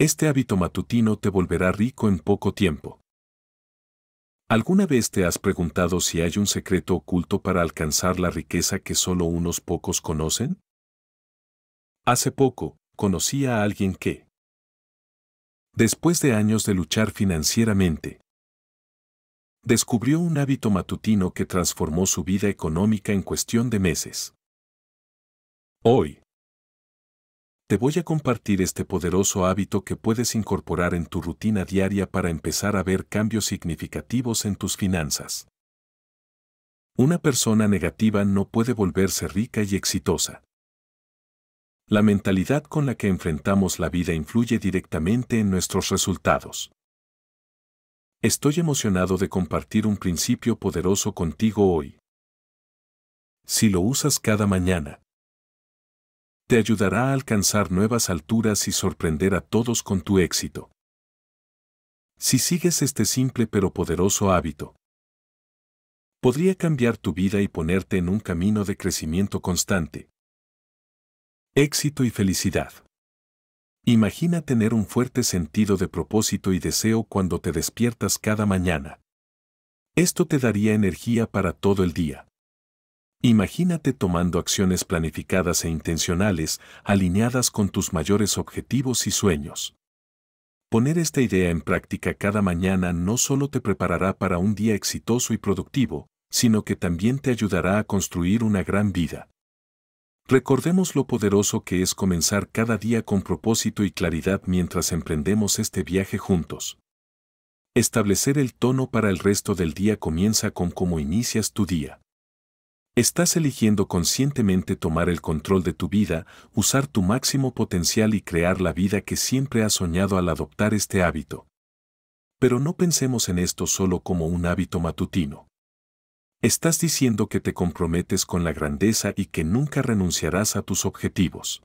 Este hábito matutino te volverá rico en poco tiempo. ¿Alguna vez te has preguntado si hay un secreto oculto para alcanzar la riqueza que solo unos pocos conocen? Hace poco, conocí a alguien que, después de años de luchar financieramente, descubrió un hábito matutino que transformó su vida económica en cuestión de meses. Hoy, te voy a compartir este poderoso hábito que puedes incorporar en tu rutina diaria para empezar a ver cambios significativos en tus finanzas. Una persona negativa no puede volverse rica y exitosa. La mentalidad con la que enfrentamos la vida influye directamente en nuestros resultados. Estoy emocionado de compartir un principio poderoso contigo hoy. Si lo usas cada mañana, te ayudará a alcanzar nuevas alturas y sorprender a todos con tu éxito. Si sigues este simple pero poderoso hábito, podría cambiar tu vida y ponerte en un camino de crecimiento constante. Éxito y felicidad. Imagina tener un fuerte sentido de propósito y deseo cuando te despiertas cada mañana. Esto te daría energía para todo el día. Imagínate tomando acciones planificadas e intencionales, alineadas con tus mayores objetivos y sueños. Poner esta idea en práctica cada mañana no solo te preparará para un día exitoso y productivo, sino que también te ayudará a construir una gran vida. Recordemos lo poderoso que es comenzar cada día con propósito y claridad mientras emprendemos este viaje juntos. Establecer el tono para el resto del día comienza con cómo inicias tu día. Estás eligiendo conscientemente tomar el control de tu vida, usar tu máximo potencial y crear la vida que siempre has soñado al adoptar este hábito. Pero no pensemos en esto solo como un hábito matutino. Estás diciendo que te comprometes con la grandeza y que nunca renunciarás a tus objetivos.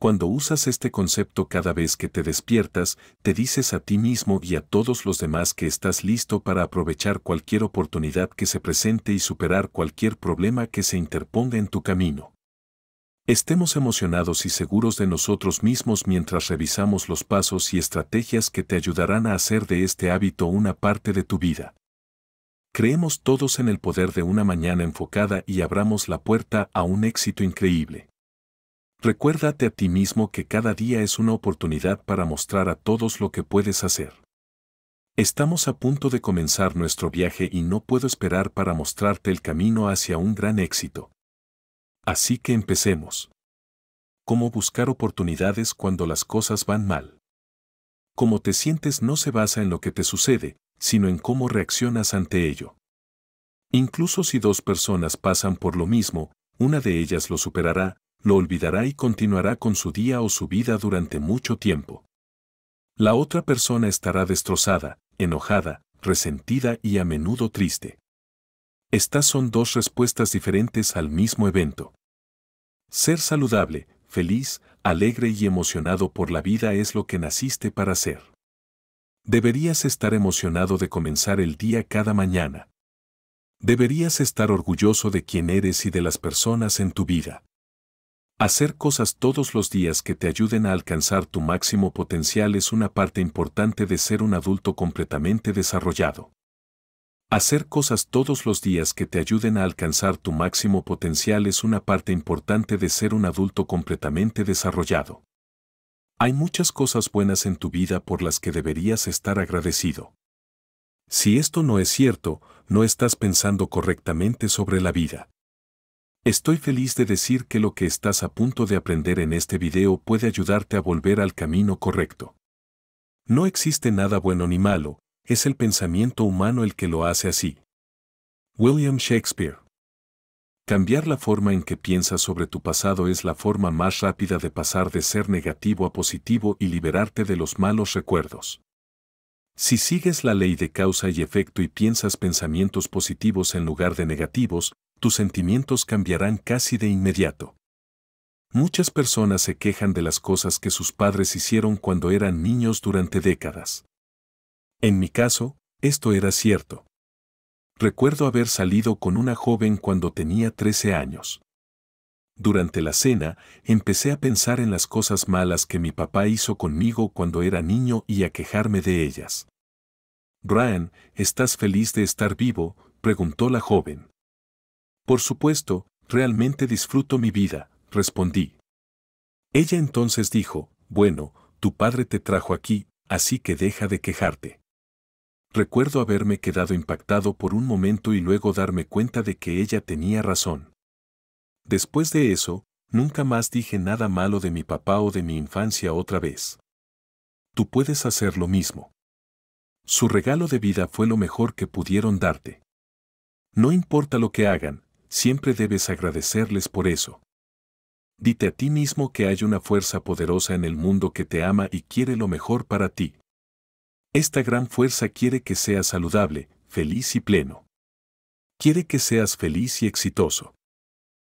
Cuando usas este concepto cada vez que te despiertas, te dices a ti mismo y a todos los demás que estás listo para aprovechar cualquier oportunidad que se presente y superar cualquier problema que se interponga en tu camino. Estemos emocionados y seguros de nosotros mismos mientras revisamos los pasos y estrategias que te ayudarán a hacer de este hábito una parte de tu vida. Creemos todos en el poder de una mañana enfocada y abramos la puerta a un éxito increíble. Recuérdate a ti mismo que cada día es una oportunidad para mostrar a todos lo que puedes hacer. Estamos a punto de comenzar nuestro viaje y no puedo esperar para mostrarte el camino hacia un gran éxito. Así que empecemos. Cómo buscar oportunidades cuando las cosas van mal. Cómo te sientes no se basa en lo que te sucede, sino en cómo reaccionas ante ello. Incluso si dos personas pasan por lo mismo, una de ellas lo superará, lo olvidará y continuará con su día o su vida durante mucho tiempo. La otra persona estará destrozada, enojada, resentida y a menudo triste. Estas son dos respuestas diferentes al mismo evento. Ser saludable, feliz, alegre y emocionado por la vida es lo que naciste para ser. Deberías estar emocionado de comenzar el día cada mañana. Deberías estar orgulloso de quién eres y de las personas en tu vida. Hacer cosas todos los días que te ayuden a alcanzar tu máximo potencial es una parte importante de ser un adulto completamente desarrollado. Hacer cosas todos los días que te ayuden a alcanzar tu máximo potencial es una parte importante de ser un adulto completamente desarrollado. Hay muchas cosas buenas en tu vida por las que deberías estar agradecido. Si esto no es cierto, no estás pensando correctamente sobre la vida. Estoy feliz de decir que lo que estás a punto de aprender en este video puede ayudarte a volver al camino correcto. No existe nada bueno ni malo, es el pensamiento humano el que lo hace así. William Shakespeare Cambiar la forma en que piensas sobre tu pasado es la forma más rápida de pasar de ser negativo a positivo y liberarte de los malos recuerdos. Si sigues la ley de causa y efecto y piensas pensamientos positivos en lugar de negativos, tus sentimientos cambiarán casi de inmediato. Muchas personas se quejan de las cosas que sus padres hicieron cuando eran niños durante décadas. En mi caso, esto era cierto. Recuerdo haber salido con una joven cuando tenía 13 años. Durante la cena, empecé a pensar en las cosas malas que mi papá hizo conmigo cuando era niño y a quejarme de ellas. Ryan, ¿estás feliz de estar vivo? preguntó la joven. Por supuesto, realmente disfruto mi vida, respondí. Ella entonces dijo, bueno, tu padre te trajo aquí, así que deja de quejarte. Recuerdo haberme quedado impactado por un momento y luego darme cuenta de que ella tenía razón. Después de eso, nunca más dije nada malo de mi papá o de mi infancia otra vez. Tú puedes hacer lo mismo. Su regalo de vida fue lo mejor que pudieron darte. No importa lo que hagan, siempre debes agradecerles por eso. Dite a ti mismo que hay una fuerza poderosa en el mundo que te ama y quiere lo mejor para ti. Esta gran fuerza quiere que seas saludable, feliz y pleno. Quiere que seas feliz y exitoso.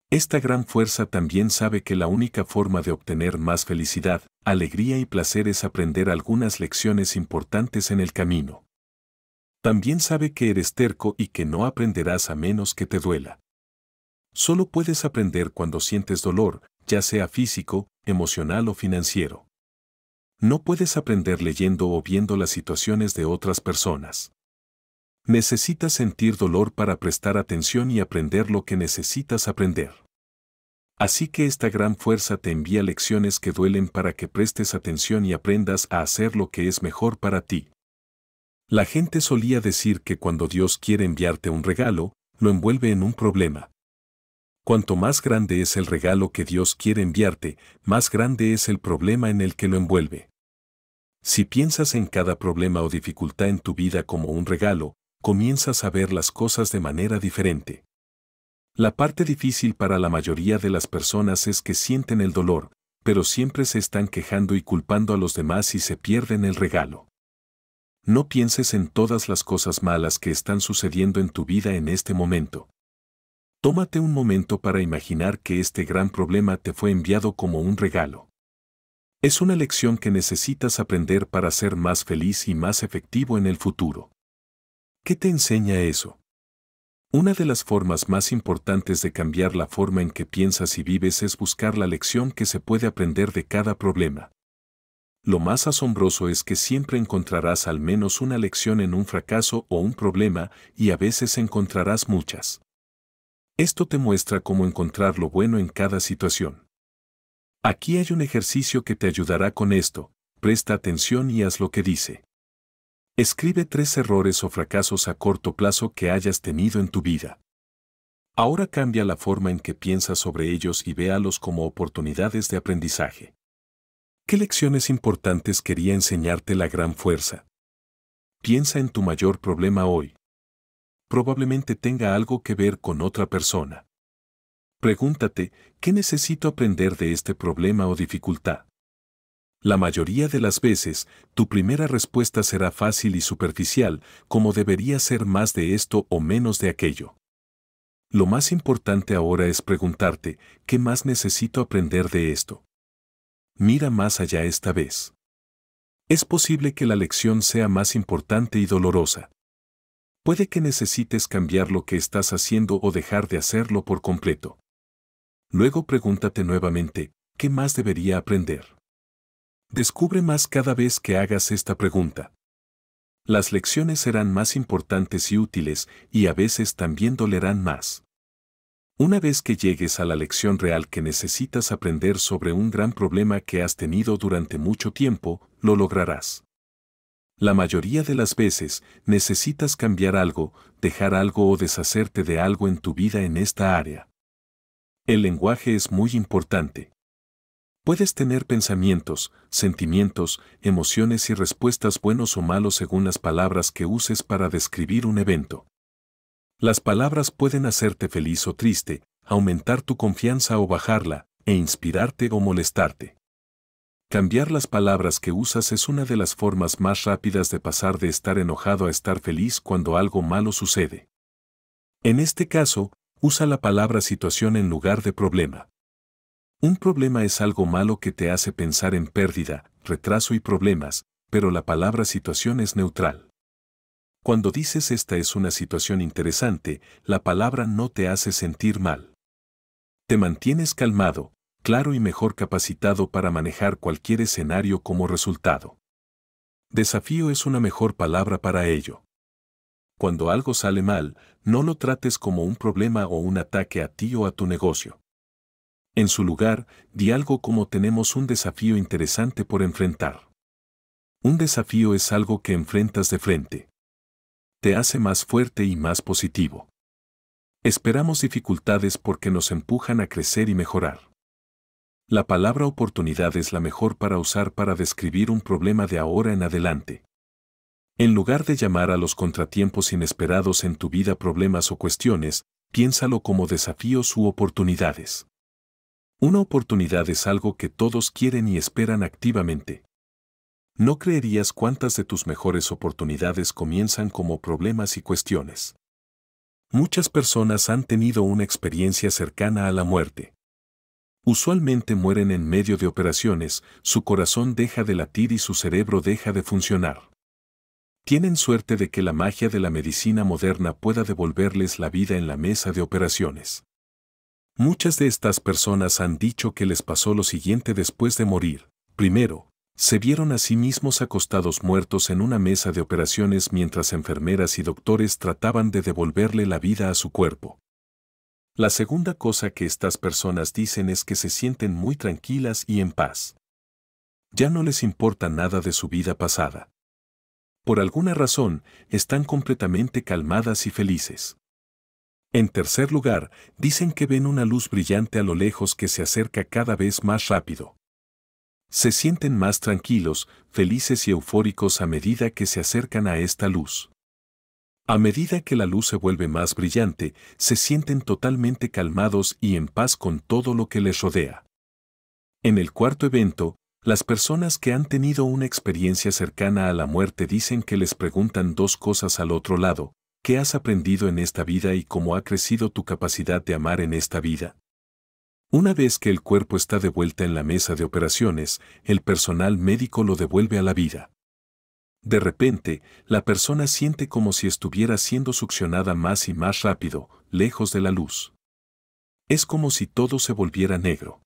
Esta gran fuerza también sabe que la única forma de obtener más felicidad, alegría y placer es aprender algunas lecciones importantes en el camino. También sabe que eres terco y que no aprenderás a menos que te duela. Solo puedes aprender cuando sientes dolor, ya sea físico, emocional o financiero. No puedes aprender leyendo o viendo las situaciones de otras personas. Necesitas sentir dolor para prestar atención y aprender lo que necesitas aprender. Así que esta gran fuerza te envía lecciones que duelen para que prestes atención y aprendas a hacer lo que es mejor para ti. La gente solía decir que cuando Dios quiere enviarte un regalo, lo envuelve en un problema. Cuanto más grande es el regalo que Dios quiere enviarte, más grande es el problema en el que lo envuelve. Si piensas en cada problema o dificultad en tu vida como un regalo, comienzas a ver las cosas de manera diferente. La parte difícil para la mayoría de las personas es que sienten el dolor, pero siempre se están quejando y culpando a los demás y se pierden el regalo. No pienses en todas las cosas malas que están sucediendo en tu vida en este momento. Tómate un momento para imaginar que este gran problema te fue enviado como un regalo. Es una lección que necesitas aprender para ser más feliz y más efectivo en el futuro. ¿Qué te enseña eso? Una de las formas más importantes de cambiar la forma en que piensas y vives es buscar la lección que se puede aprender de cada problema. Lo más asombroso es que siempre encontrarás al menos una lección en un fracaso o un problema y a veces encontrarás muchas. Esto te muestra cómo encontrar lo bueno en cada situación. Aquí hay un ejercicio que te ayudará con esto, presta atención y haz lo que dice. Escribe tres errores o fracasos a corto plazo que hayas tenido en tu vida. Ahora cambia la forma en que piensas sobre ellos y véalos como oportunidades de aprendizaje. ¿Qué lecciones importantes quería enseñarte la gran fuerza? Piensa en tu mayor problema hoy probablemente tenga algo que ver con otra persona. Pregúntate, ¿qué necesito aprender de este problema o dificultad? La mayoría de las veces, tu primera respuesta será fácil y superficial, como debería ser más de esto o menos de aquello. Lo más importante ahora es preguntarte, ¿qué más necesito aprender de esto? Mira más allá esta vez. Es posible que la lección sea más importante y dolorosa puede que necesites cambiar lo que estás haciendo o dejar de hacerlo por completo. Luego pregúntate nuevamente, ¿qué más debería aprender? Descubre más cada vez que hagas esta pregunta. Las lecciones serán más importantes y útiles y a veces también dolerán más. Una vez que llegues a la lección real que necesitas aprender sobre un gran problema que has tenido durante mucho tiempo, lo lograrás. La mayoría de las veces necesitas cambiar algo, dejar algo o deshacerte de algo en tu vida en esta área. El lenguaje es muy importante. Puedes tener pensamientos, sentimientos, emociones y respuestas buenos o malos según las palabras que uses para describir un evento. Las palabras pueden hacerte feliz o triste, aumentar tu confianza o bajarla, e inspirarte o molestarte. Cambiar las palabras que usas es una de las formas más rápidas de pasar de estar enojado a estar feliz cuando algo malo sucede. En este caso, usa la palabra situación en lugar de problema. Un problema es algo malo que te hace pensar en pérdida, retraso y problemas, pero la palabra situación es neutral. Cuando dices esta es una situación interesante, la palabra no te hace sentir mal. Te mantienes calmado, claro y mejor capacitado para manejar cualquier escenario como resultado. Desafío es una mejor palabra para ello. Cuando algo sale mal, no lo trates como un problema o un ataque a ti o a tu negocio. En su lugar, di algo como tenemos un desafío interesante por enfrentar. Un desafío es algo que enfrentas de frente. Te hace más fuerte y más positivo. Esperamos dificultades porque nos empujan a crecer y mejorar. La palabra oportunidad es la mejor para usar para describir un problema de ahora en adelante. En lugar de llamar a los contratiempos inesperados en tu vida problemas o cuestiones, piénsalo como desafíos u oportunidades. Una oportunidad es algo que todos quieren y esperan activamente. No creerías cuántas de tus mejores oportunidades comienzan como problemas y cuestiones. Muchas personas han tenido una experiencia cercana a la muerte. Usualmente mueren en medio de operaciones, su corazón deja de latir y su cerebro deja de funcionar. Tienen suerte de que la magia de la medicina moderna pueda devolverles la vida en la mesa de operaciones. Muchas de estas personas han dicho que les pasó lo siguiente después de morir. Primero, se vieron a sí mismos acostados muertos en una mesa de operaciones mientras enfermeras y doctores trataban de devolverle la vida a su cuerpo. La segunda cosa que estas personas dicen es que se sienten muy tranquilas y en paz. Ya no les importa nada de su vida pasada. Por alguna razón, están completamente calmadas y felices. En tercer lugar, dicen que ven una luz brillante a lo lejos que se acerca cada vez más rápido. Se sienten más tranquilos, felices y eufóricos a medida que se acercan a esta luz. A medida que la luz se vuelve más brillante, se sienten totalmente calmados y en paz con todo lo que les rodea. En el cuarto evento, las personas que han tenido una experiencia cercana a la muerte dicen que les preguntan dos cosas al otro lado, ¿qué has aprendido en esta vida y cómo ha crecido tu capacidad de amar en esta vida? Una vez que el cuerpo está de vuelta en la mesa de operaciones, el personal médico lo devuelve a la vida. De repente, la persona siente como si estuviera siendo succionada más y más rápido, lejos de la luz. Es como si todo se volviera negro.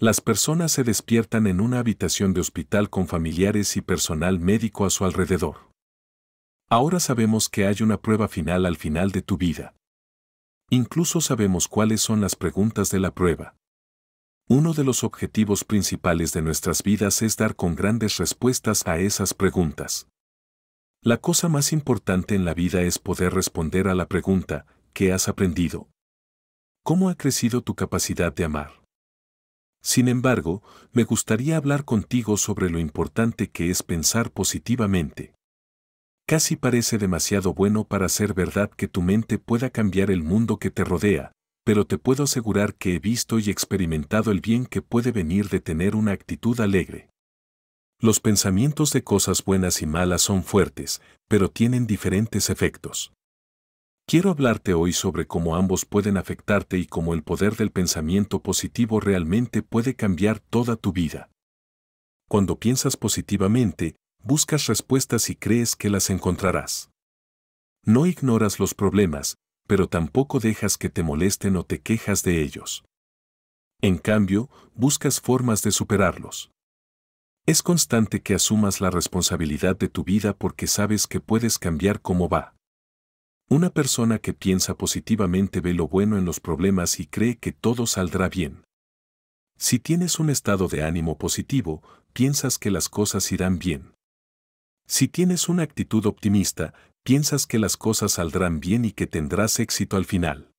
Las personas se despiertan en una habitación de hospital con familiares y personal médico a su alrededor. Ahora sabemos que hay una prueba final al final de tu vida. Incluso sabemos cuáles son las preguntas de la prueba. Uno de los objetivos principales de nuestras vidas es dar con grandes respuestas a esas preguntas. La cosa más importante en la vida es poder responder a la pregunta, ¿qué has aprendido? ¿Cómo ha crecido tu capacidad de amar? Sin embargo, me gustaría hablar contigo sobre lo importante que es pensar positivamente. Casi parece demasiado bueno para ser verdad que tu mente pueda cambiar el mundo que te rodea, pero te puedo asegurar que he visto y experimentado el bien que puede venir de tener una actitud alegre. Los pensamientos de cosas buenas y malas son fuertes, pero tienen diferentes efectos. Quiero hablarte hoy sobre cómo ambos pueden afectarte y cómo el poder del pensamiento positivo realmente puede cambiar toda tu vida. Cuando piensas positivamente, buscas respuestas y crees que las encontrarás. No ignoras los problemas, pero tampoco dejas que te molesten o te quejas de ellos. En cambio, buscas formas de superarlos. Es constante que asumas la responsabilidad de tu vida porque sabes que puedes cambiar cómo va. Una persona que piensa positivamente ve lo bueno en los problemas y cree que todo saldrá bien. Si tienes un estado de ánimo positivo, piensas que las cosas irán bien. Si tienes una actitud optimista, piensas que las cosas saldrán bien y que tendrás éxito al final.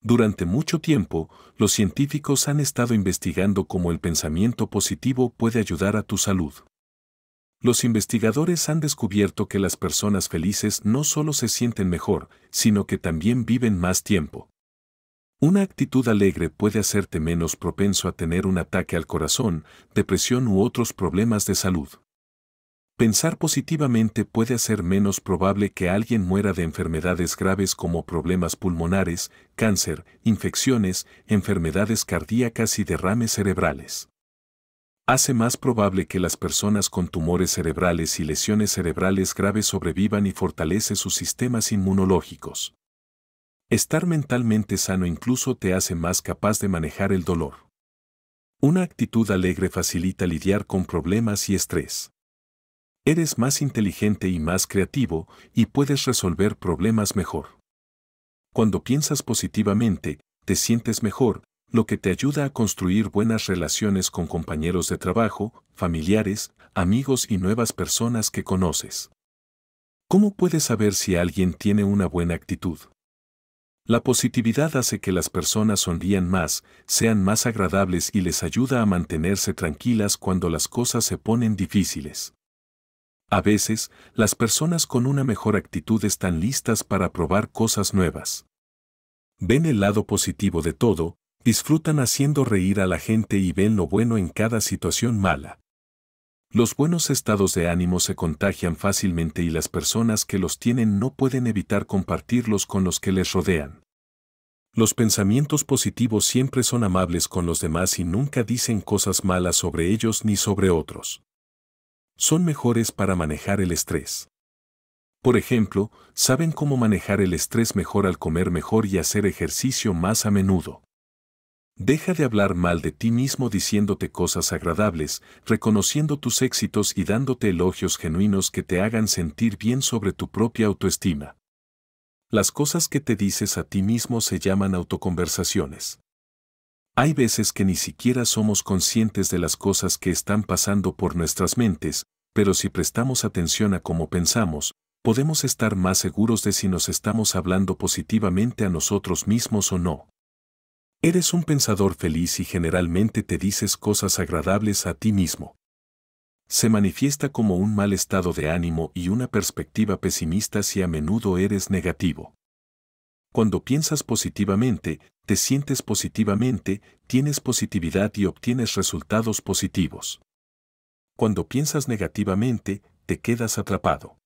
Durante mucho tiempo, los científicos han estado investigando cómo el pensamiento positivo puede ayudar a tu salud. Los investigadores han descubierto que las personas felices no solo se sienten mejor, sino que también viven más tiempo. Una actitud alegre puede hacerte menos propenso a tener un ataque al corazón, depresión u otros problemas de salud. Pensar positivamente puede hacer menos probable que alguien muera de enfermedades graves como problemas pulmonares, cáncer, infecciones, enfermedades cardíacas y derrames cerebrales. Hace más probable que las personas con tumores cerebrales y lesiones cerebrales graves sobrevivan y fortalece sus sistemas inmunológicos. Estar mentalmente sano incluso te hace más capaz de manejar el dolor. Una actitud alegre facilita lidiar con problemas y estrés. Eres más inteligente y más creativo y puedes resolver problemas mejor. Cuando piensas positivamente, te sientes mejor, lo que te ayuda a construir buenas relaciones con compañeros de trabajo, familiares, amigos y nuevas personas que conoces. ¿Cómo puedes saber si alguien tiene una buena actitud? La positividad hace que las personas sonrían más, sean más agradables y les ayuda a mantenerse tranquilas cuando las cosas se ponen difíciles. A veces, las personas con una mejor actitud están listas para probar cosas nuevas. Ven el lado positivo de todo, disfrutan haciendo reír a la gente y ven lo bueno en cada situación mala. Los buenos estados de ánimo se contagian fácilmente y las personas que los tienen no pueden evitar compartirlos con los que les rodean. Los pensamientos positivos siempre son amables con los demás y nunca dicen cosas malas sobre ellos ni sobre otros son mejores para manejar el estrés. Por ejemplo, saben cómo manejar el estrés mejor al comer mejor y hacer ejercicio más a menudo. Deja de hablar mal de ti mismo diciéndote cosas agradables, reconociendo tus éxitos y dándote elogios genuinos que te hagan sentir bien sobre tu propia autoestima. Las cosas que te dices a ti mismo se llaman autoconversaciones. Hay veces que ni siquiera somos conscientes de las cosas que están pasando por nuestras mentes, pero si prestamos atención a cómo pensamos, podemos estar más seguros de si nos estamos hablando positivamente a nosotros mismos o no. Eres un pensador feliz y generalmente te dices cosas agradables a ti mismo. Se manifiesta como un mal estado de ánimo y una perspectiva pesimista si a menudo eres negativo. Cuando piensas positivamente, te sientes positivamente, tienes positividad y obtienes resultados positivos. Cuando piensas negativamente, te quedas atrapado.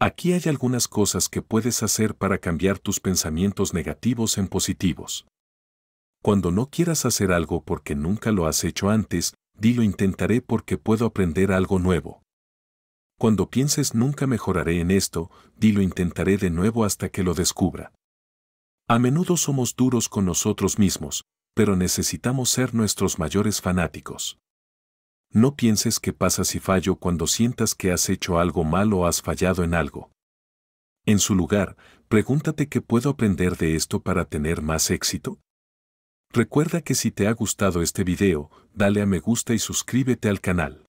Aquí hay algunas cosas que puedes hacer para cambiar tus pensamientos negativos en positivos. Cuando no quieras hacer algo porque nunca lo has hecho antes, di lo intentaré porque puedo aprender algo nuevo. Cuando pienses nunca mejoraré en esto, di lo intentaré de nuevo hasta que lo descubra. A menudo somos duros con nosotros mismos, pero necesitamos ser nuestros mayores fanáticos. No pienses que pasa si fallo cuando sientas que has hecho algo mal o has fallado en algo. En su lugar, pregúntate qué puedo aprender de esto para tener más éxito. Recuerda que si te ha gustado este video, dale a me gusta y suscríbete al canal.